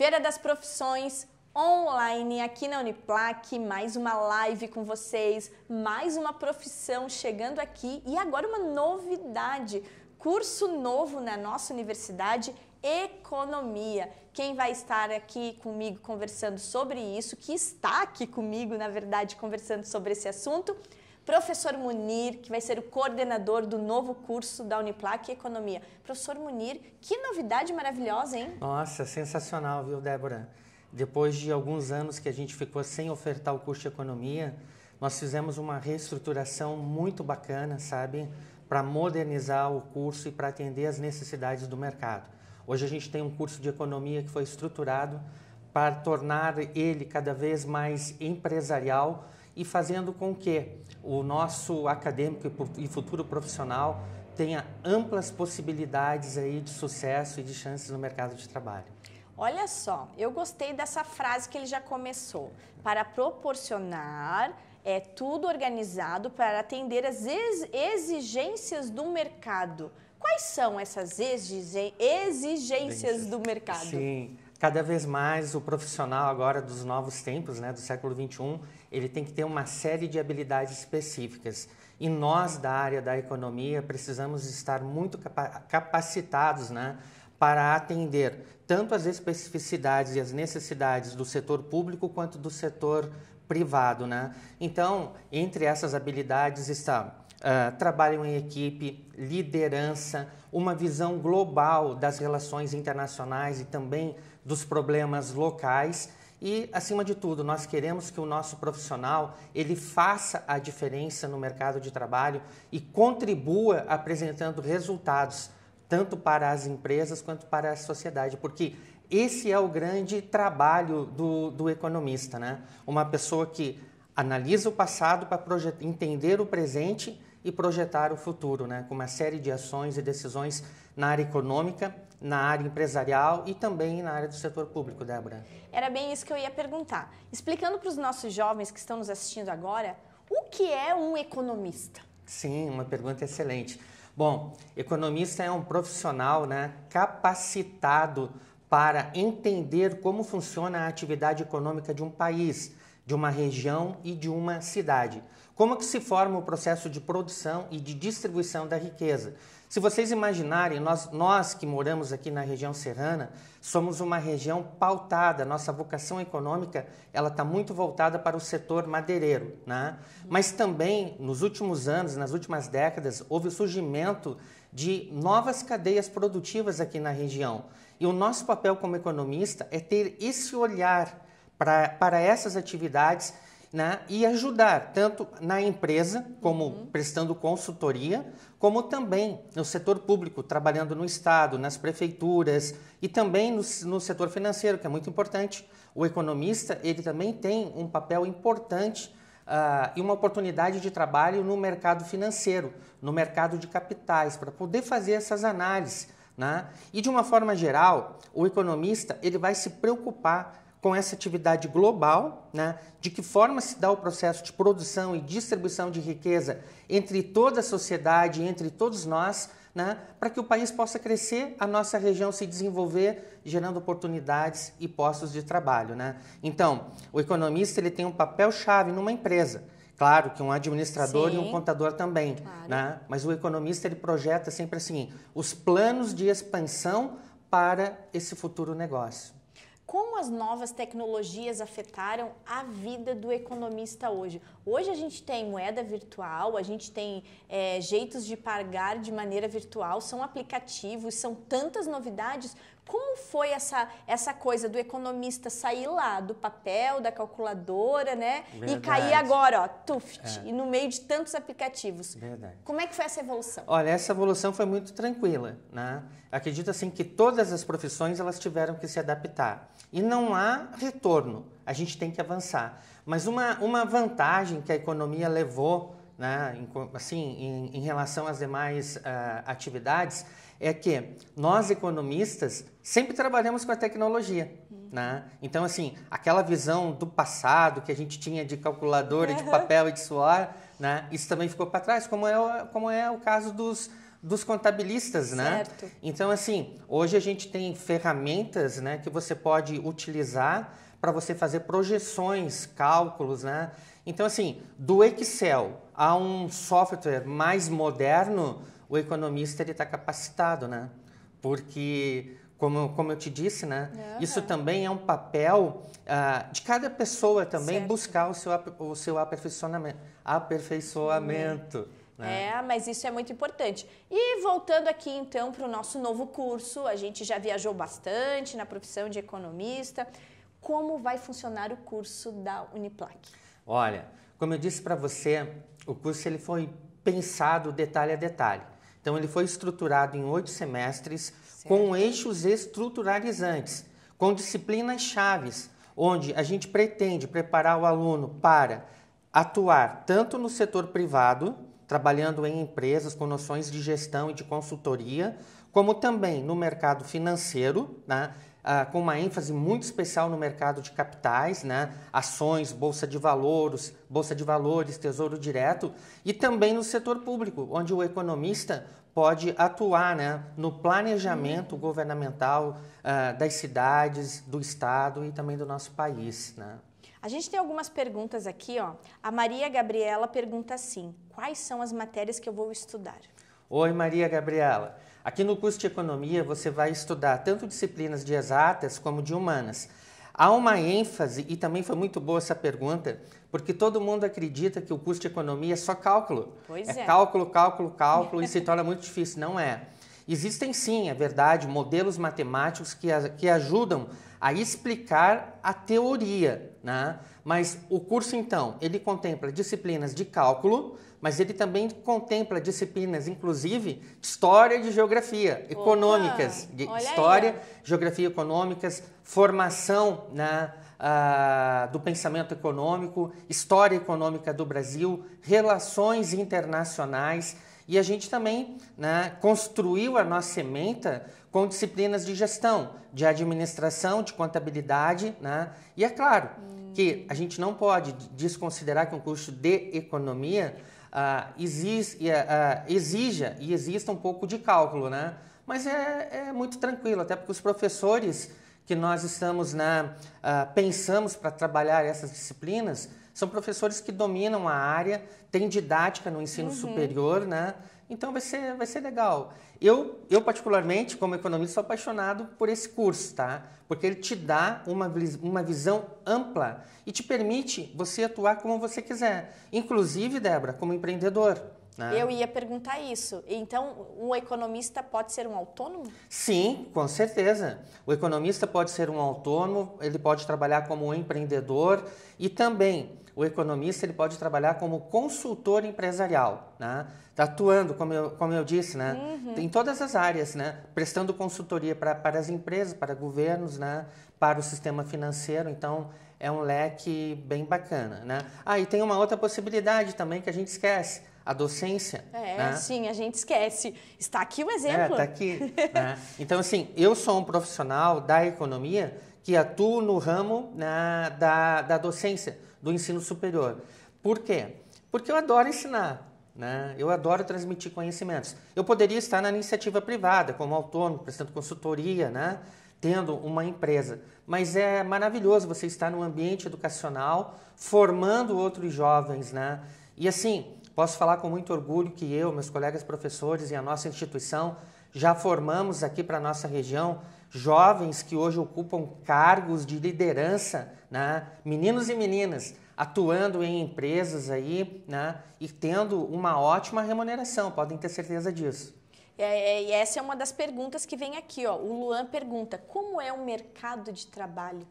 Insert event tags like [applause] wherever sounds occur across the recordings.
Feira das Profissões online aqui na Uniplac, mais uma live com vocês, mais uma profissão chegando aqui e agora uma novidade, curso novo na nossa universidade economia. Quem vai estar aqui comigo conversando sobre isso, que está aqui comigo, na verdade, conversando sobre esse assunto, Professor Munir, que vai ser o coordenador do novo curso da Uniplac Economia. Professor Munir, que novidade maravilhosa, hein? Nossa, sensacional, viu, Débora? Depois de alguns anos que a gente ficou sem ofertar o curso de economia, nós fizemos uma reestruturação muito bacana, sabe? Para modernizar o curso e para atender as necessidades do mercado. Hoje a gente tem um curso de economia que foi estruturado para tornar ele cada vez mais empresarial, e fazendo com que o nosso acadêmico e futuro profissional tenha amplas possibilidades aí de sucesso e de chances no mercado de trabalho. Olha só, eu gostei dessa frase que ele já começou. Para proporcionar é tudo organizado para atender as exigências do mercado. Quais são essas exigências do mercado? Sim cada vez mais o profissional agora dos novos tempos, né, do século 21, ele tem que ter uma série de habilidades específicas. E nós da área da economia precisamos estar muito capacitados, né, para atender tanto as especificidades e as necessidades do setor público quanto do setor privado, né? Então, entre essas habilidades está Uh, trabalham em equipe, liderança, uma visão global das relações internacionais e também dos problemas locais e, acima de tudo, nós queremos que o nosso profissional ele faça a diferença no mercado de trabalho e contribua apresentando resultados tanto para as empresas quanto para a sociedade, porque esse é o grande trabalho do, do economista, né? Uma pessoa que analisa o passado para entender o presente e projetar o futuro, né, com uma série de ações e decisões na área econômica, na área empresarial e também na área do setor público, Débora. Era bem isso que eu ia perguntar. Explicando para os nossos jovens que estão nos assistindo agora, o que é um economista? Sim, uma pergunta excelente. Bom, economista é um profissional né, capacitado para entender como funciona a atividade econômica de um país, de uma região e de uma cidade. Como é que se forma o processo de produção e de distribuição da riqueza? Se vocês imaginarem, nós, nós que moramos aqui na região serrana, somos uma região pautada, nossa vocação econômica ela está muito voltada para o setor madeireiro. Né? Mas também, nos últimos anos, nas últimas décadas, houve o surgimento de novas cadeias produtivas aqui na região. E o nosso papel como economista é ter esse olhar pra, para essas atividades né, e ajudar tanto na empresa, como uhum. prestando consultoria, como também no setor público, trabalhando no Estado, nas prefeituras e também no, no setor financeiro, que é muito importante. O economista ele também tem um papel importante Uh, e uma oportunidade de trabalho no mercado financeiro, no mercado de capitais, para poder fazer essas análises. Né? E de uma forma geral, o economista ele vai se preocupar com essa atividade global, né? de que forma se dá o processo de produção e distribuição de riqueza entre toda a sociedade, entre todos nós, né? para que o país possa crescer, a nossa região se desenvolver, gerando oportunidades e postos de trabalho. Né? Então, o economista ele tem um papel chave numa empresa. Claro que um administrador Sim, e um contador também, claro. né? mas o economista ele projeta sempre assim, os planos de expansão para esse futuro negócio como as novas tecnologias afetaram a vida do economista hoje. Hoje a gente tem moeda virtual, a gente tem é, jeitos de pagar de maneira virtual, são aplicativos, são tantas novidades. Como foi essa, essa coisa do economista sair lá do papel, da calculadora, né? Verdade. E cair agora, ó, tuft, é. e no meio de tantos aplicativos. Verdade. Como é que foi essa evolução? Olha, essa evolução foi muito tranquila, né? Acredito assim que todas as profissões elas tiveram que se adaptar. E não há retorno, a gente tem que avançar. Mas uma, uma vantagem que a economia levou, né, em, assim, em, em relação às demais uh, atividades, é que nós economistas sempre trabalhamos com a tecnologia. Uhum. Né? Então, assim, aquela visão do passado que a gente tinha de calculadora, de papel e de suor, né? isso também ficou para trás, como é, o, como é o caso dos, dos contabilistas. Né? Certo. Então, assim, hoje a gente tem ferramentas né, que você pode utilizar para você fazer projeções, cálculos, né? Então, assim, do Excel a um software mais moderno, o economista ele está capacitado, né? Porque como, como eu te disse, né? Uhum. Isso também é um papel uh, de cada pessoa também certo. buscar o seu, o seu aperfeiçoamento. aperfeiçoamento uhum. né? É, mas isso é muito importante. E voltando aqui então para o nosso novo curso, a gente já viajou bastante na profissão de economista. Como vai funcionar o curso da Uniplac? Olha, como eu disse para você, o curso ele foi pensado detalhe a detalhe. Então, ele foi estruturado em oito semestres certo. com eixos estruturalizantes, com disciplinas chaves, onde a gente pretende preparar o aluno para atuar tanto no setor privado, trabalhando em empresas com noções de gestão e de consultoria, como também no mercado financeiro, né? Ah, com uma ênfase muito especial no mercado de capitais, né? ações, bolsa de valores, bolsa de valores, tesouro direto, e também no setor público, onde o economista pode atuar né? no planejamento uhum. governamental ah, das cidades, do estado e também do nosso país. Né? A gente tem algumas perguntas aqui, ó. A Maria Gabriela pergunta assim: quais são as matérias que eu vou estudar? Oi, Maria Gabriela. Aqui no curso de economia você vai estudar tanto disciplinas de exatas como de humanas. Há uma ênfase, e também foi muito boa essa pergunta, porque todo mundo acredita que o curso de economia é só cálculo. Pois é. é. cálculo, cálculo, cálculo, e se torna muito difícil. Não é. Existem sim, é verdade, modelos matemáticos que, que ajudam a explicar a teoria, né? Mas o curso então, ele contempla disciplinas de cálculo, mas ele também contempla disciplinas inclusive de história e de geografia, Opa, econômicas, de história, aí. geografia econômicas, formação na né? ah, do pensamento econômico, história econômica do Brasil, relações internacionais, e a gente também né, construiu a nossa semente com disciplinas de gestão, de administração, de contabilidade. Né? E é claro hum. que a gente não pode desconsiderar que um curso de economia uh, ah, exige, uh, ah, ah, exija e exista um pouco de cálculo, né? mas é, é muito tranquilo, até porque os professores que nós estamos na, né, uh, pensamos para trabalhar essas disciplinas, são professores que dominam a área, têm didática no ensino uhum. superior, né? Então vai ser, vai ser legal. Eu, eu, particularmente, como economista, sou apaixonado por esse curso, tá? Porque ele te dá uma, uma visão ampla e te permite você atuar como você quiser, inclusive, Débora, como empreendedor. Né? Eu ia perguntar isso. Então, um economista pode ser um autônomo? Sim, com certeza. O economista pode ser um autônomo, ele pode trabalhar como um empreendedor e também o economista ele pode trabalhar como consultor empresarial, né? Tá atuando, como eu, como eu disse, né? Uhum. em todas as áreas, né? prestando consultoria pra, para as empresas, para governos, né? para o sistema financeiro. Então, é um leque bem bacana. Né? Ah, e tem uma outra possibilidade também que a gente esquece a docência. É, né? sim, a gente esquece. Está aqui o é, exemplo. Está é, aqui. [laughs] né? Então, assim, eu sou um profissional da economia que atuo no ramo né, da, da docência, do ensino superior. Por quê? Porque eu adoro ensinar. Né? Eu adoro transmitir conhecimentos. Eu poderia estar na iniciativa privada, como autônomo, prestando consultoria, né? tendo uma empresa. Mas é maravilhoso você estar no ambiente educacional, formando outros jovens. Né? E assim, Posso falar com muito orgulho que eu, meus colegas professores e a nossa instituição já formamos aqui para a nossa região jovens que hoje ocupam cargos de liderança, né? meninos e meninas atuando em empresas aí né? e tendo uma ótima remuneração, podem ter certeza disso. É, é e essa é uma das perguntas que vem aqui. Ó. O Luan pergunta: como é o mercado de trabalho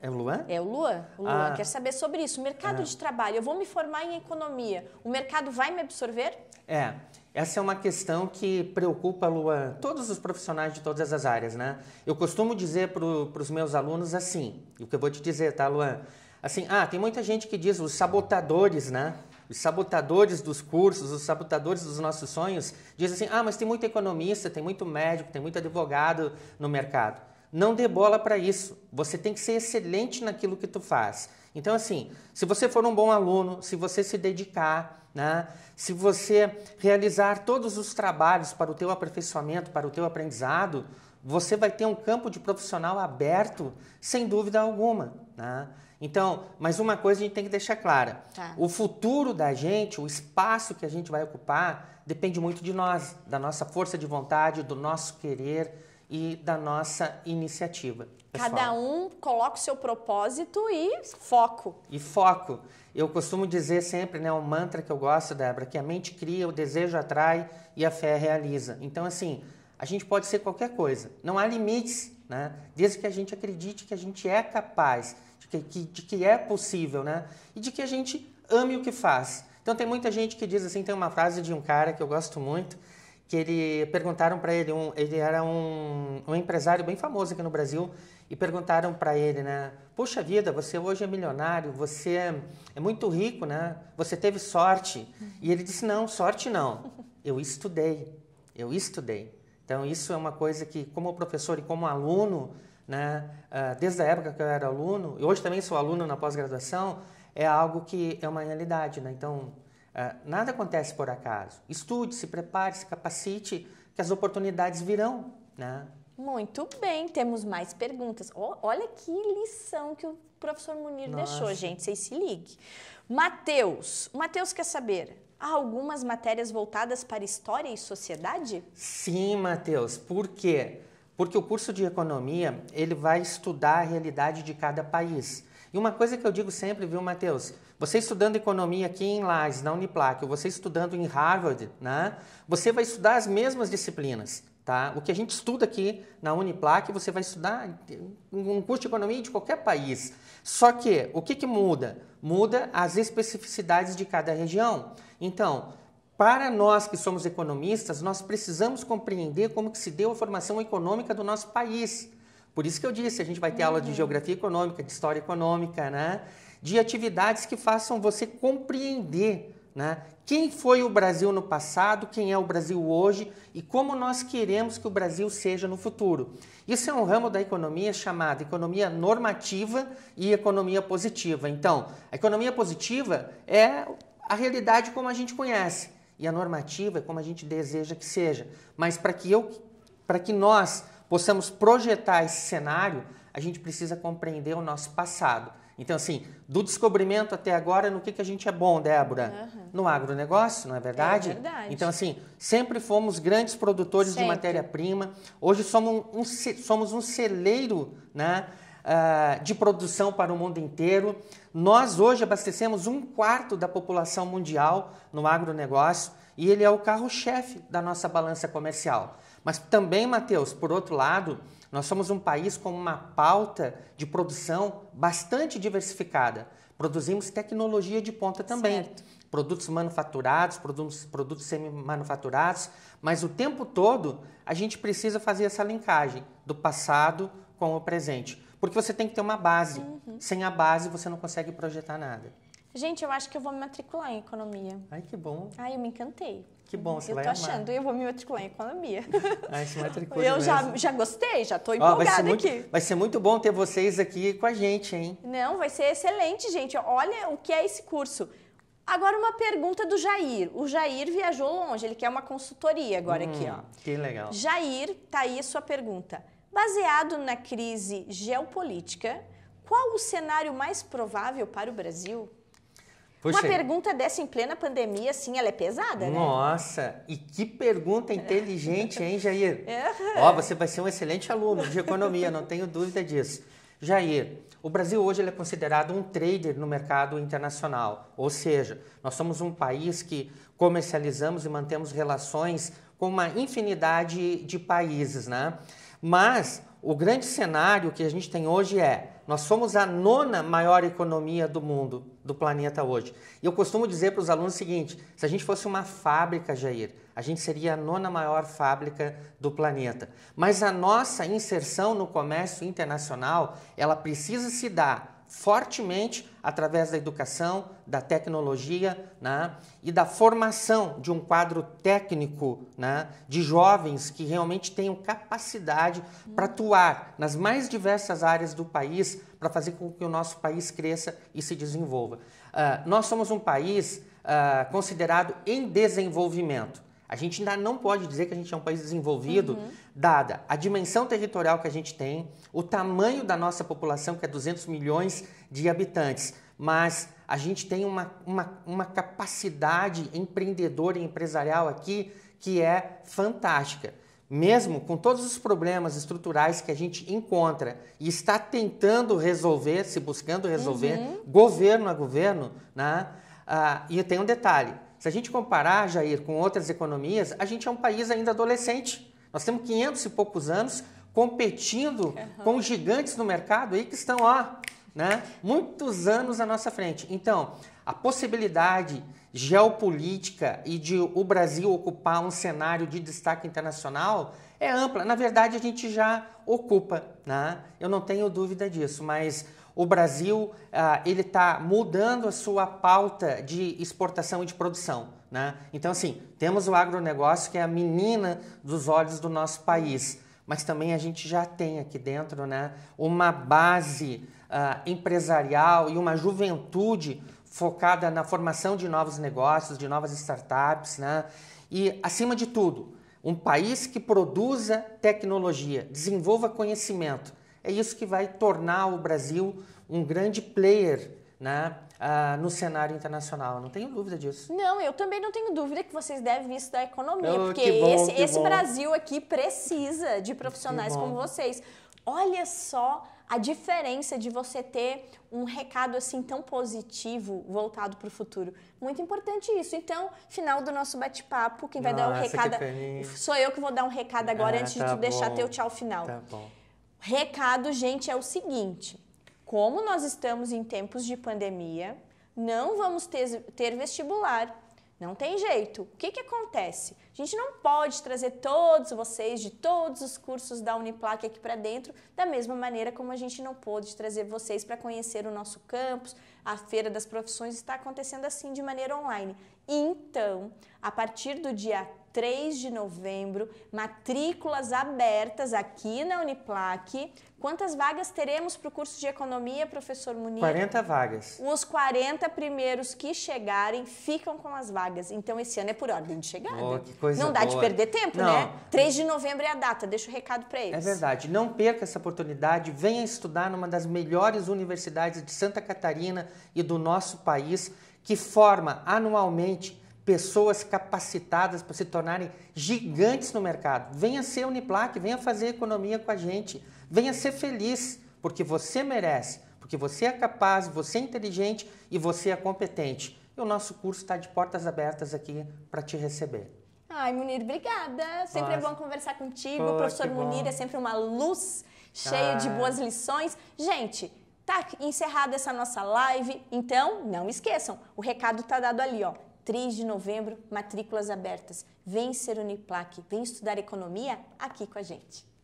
é o Luan? É o Luan. O Luan ah. quer saber sobre isso. O mercado ah. de trabalho. Eu vou me formar em economia. O mercado vai me absorver? É. Essa é uma questão que preocupa, Luan, todos os profissionais de todas as áreas, né? Eu costumo dizer para os meus alunos assim, o que eu vou te dizer, tá, Luan? Assim, ah, tem muita gente que diz os sabotadores, né? Os sabotadores dos cursos, os sabotadores dos nossos sonhos, dizem assim, ah, mas tem muito economista, tem muito médico, tem muito advogado no mercado. Não dê bola para isso. Você tem que ser excelente naquilo que tu faz. Então, assim, se você for um bom aluno, se você se dedicar, né? se você realizar todos os trabalhos para o teu aperfeiçoamento, para o teu aprendizado, você vai ter um campo de profissional aberto, sem dúvida alguma. Né? Então, mas uma coisa a gente tem que deixar clara: tá. o futuro da gente, o espaço que a gente vai ocupar, depende muito de nós, da nossa força de vontade, do nosso querer, e da nossa iniciativa. Pessoal. Cada um coloca o seu propósito e foco. E foco. Eu costumo dizer sempre, né, um mantra que eu gosto, Débora, que a mente cria, o desejo atrai e a fé realiza. Então, assim, a gente pode ser qualquer coisa. Não há limites, né? Desde que a gente acredite que a gente é capaz, de que, que, de que é possível, né? E de que a gente ame o que faz. Então, tem muita gente que diz assim, tem uma frase de um cara que eu gosto muito, que ele perguntaram para ele, um, ele era um, um, empresário bem famoso aqui no Brasil, e perguntaram para ele, né? Puxa vida, você hoje é milionário, você é, é muito rico, né? Você teve sorte. E ele disse: Não, sorte não. Eu estudei, eu estudei. Então isso é uma coisa que, como professor e como aluno, né? Ah, desde a época que eu era aluno, e hoje também sou aluno na pós-graduação, é algo que é uma realidade, né? Então ah, nada acontece por acaso. Estude, se prepare, se capacite, que as oportunidades virão, né? Muito bem, temos mais perguntas. olha que lição que o professor Munir Nossa. deixou, gente. Vocês se liguem. Mateus, o Mateus quer saber, há algumas matérias voltadas para história e sociedade? Sim, Mateus. Por quê? Porque o curso de economia, ele vai estudar a realidade de cada país. E uma coisa que eu digo sempre, viu, Mateus? Você estudando economia aqui em Lages, na Uniplac, ou você estudando em Harvard, né? Você vai estudar as mesmas disciplinas, tá? O que a gente estuda aqui na Uniplac, você vai estudar um curso de economia de qualquer país. Só que o que, que muda? Muda as especificidades de cada região. Então, para nós que somos economistas, nós precisamos compreender como que se deu a formação econômica do nosso país. Por isso que eu disse, a gente vai ter uhum. aula de uhum. geografia econômica, de história econômica, né? De atividades que façam você compreender né? Quem foi o Brasil no passado, quem é o Brasil hoje e como nós queremos que o Brasil seja no futuro. Isso é um ramo da economia chamado economia normativa e economia positiva. Então, a economia positiva é a realidade como a gente conhece e a normativa é como a gente deseja que seja. Mas para que eu para que nós possamos projetar esse cenário, a gente precisa compreender o nosso passado. Então, assim, do descobrimento até agora, no que, que a gente é bom, Débora? Uhum. No agronegócio, não é verdade? É verdade. Então, assim, sempre fomos grandes produtores sempre. de matéria-prima. Hoje somos um, somos um celeiro né, uh, de produção para o mundo inteiro. Nós, hoje, abastecemos um quarto da população mundial no agronegócio e ele é o carro-chefe da nossa balança comercial. Mas também, Mateus, por outro lado, nós somos um país com uma pauta de produção bastante diversificada. Produzimos tecnologia de ponta também. Certo. Produtos manufaturados, produtos, produtos semi-manufaturados, mas o tempo todo a gente precisa fazer essa linkagem do passado com o presente. Porque você tem que ter uma base. Uhum. Sem a base, você não consegue projetar nada. Gente, eu acho que eu vou me matricular em economia. Ai, que bom. Ai, eu me encantei. Que bom, uhum. você eu vai Eu tô achando, eu vou me matricular em economia. [laughs] Ah, isso é Eu já, já gostei, já tô empolgada Ó, vai aqui. Muito, vai ser muito bom ter vocês aqui com a gente, hein? Não, vai ser excelente, gente. Olha o que é esse curso. Agora uma pergunta do Jair. O Jair viajou longe, ele quer uma consultoria agora hum, aqui, ó. Que legal. Jair, tá aí a sua pergunta. Baseado na crise geopolítica, qual o cenário mais provável para o Brasil? Uma é. pergunta dessa em plena pandemia, assim, ela é pesada, né? Nossa, e que pergunta inteligente, hein, Jair? [laughs] É. Ó, você vai ser um excelente aluno de economia, não tenho dúvida disso. Jair, o Brasil hoje é considerado um trader no mercado internacional, ou seja, nós somos um país que comercializamos e mantemos relações com uma infinidade de países, né? Mas o grande cenário que a gente tem hoje é nós somos a nona maior economia do mundo, do planeta hoje. E eu costumo dizer para os alunos o seguinte: se a gente fosse uma fábrica, Jair, a gente seria a nona maior fábrica do planeta. Mas a nossa inserção no comércio internacional, ela precisa se dar fortemente através da educação, da tecnologia né, e da formação de um quadro técnico né, de jovens que realmente tenham capacidade para atuar nas mais diversas áreas do país para fazer com que o nosso país cresça e se desenvolva. Uh, nós somos um país uh, considerado em desenvolvimento. A gente ainda não pode dizer que a gente é um país desenvolvido, uhum. dada a dimensão territorial que a gente tem, o tamanho da nossa população, que é 200 milhões de habitantes, mas a gente tem uma, uma, uma capacidade empreendedora e empresarial aqui que é fantástica. Mesmo com todos os problemas estruturais que a gente encontra e está tentando resolver, se buscando resolver, uhum. governo a governo, né? Ah, e tem um detalhe: se a gente comparar, Jair, com outras economias, a gente é um país ainda adolescente. Nós temos 500 e poucos anos competindo uhum. com gigantes do mercado aí que estão, ó, né, muitos anos à nossa frente. Então, a possibilidade geopolítica e de o Brasil ocupar um cenário de destaque internacional é ampla. Na verdade, a gente já ocupa, né? Eu não tenho dúvida disso, mas o Brasil ah, ele está mudando a sua pauta de exportação e de produção. Né? Então, assim, temos o agronegócio que é a menina dos olhos do nosso país, mas também a gente já tem aqui dentro né, uma base ah, empresarial e uma juventude focada na formação de novos negócios, de novas startups. Né? E, acima de tudo, um país que produza tecnologia, desenvolva conhecimento é isso que vai tornar o Brasil um grande player né, uh, no cenário internacional. Não tenho dúvida disso. Não, eu também não tenho dúvida que vocês devem isso da economia, oh, porque bom, esse, esse Brasil aqui precisa de profissionais como vocês. Olha só a diferença de você ter um recado assim tão positivo voltado para o futuro. Muito importante isso. Então, final do nosso bate-papo, quem vai Nossa, dar o recado sou eu que vou dar um recado ah, agora antes tá de deixar teu tchau final. Tá bom. Recado, gente, é o seguinte: como nós estamos em tempos de pandemia, não vamos ter, ter vestibular. Não tem jeito. O que, que acontece? A gente não pode trazer todos vocês de todos os cursos da Uniplac aqui para dentro, da mesma maneira como a gente não pôde trazer vocês para conhecer o nosso campus. A Feira das Profissões está acontecendo assim de maneira online. Então, a partir do dia 3 de novembro, matrículas abertas aqui na Uniplac. Quantas vagas teremos para o curso de economia, professor Munir? 40 vagas. Os 40 primeiros que chegarem ficam com as vagas. Então, esse ano é por ordem de chegada. Oh, que coisa Não dá boa. de perder tempo, Não. né? 3 de novembro é a data, deixa o recado para eles. É verdade. Não perca essa oportunidade. Venha estudar numa das melhores universidades de Santa Catarina e do nosso país, que forma anualmente pessoas capacitadas para se tornarem gigantes no mercado. Venha ser Uniplac, venha fazer economia com a gente, venha ser feliz, porque você merece, porque você é capaz, você é inteligente e você é competente. E o nosso curso está de portas abertas aqui para te receber. Ai, Munir, obrigada. Sempre é Nossa. é bom conversar contigo. Pô, o professor Munir é sempre uma luz cheia ah. de boas lições. Gente, tá encerrada essa nossa live, então não esqueçam, o recado tá dado ali, ó. 3 de novembro, matrículas abertas. Vem ser uniplaque vem estudar economia aqui com a gente.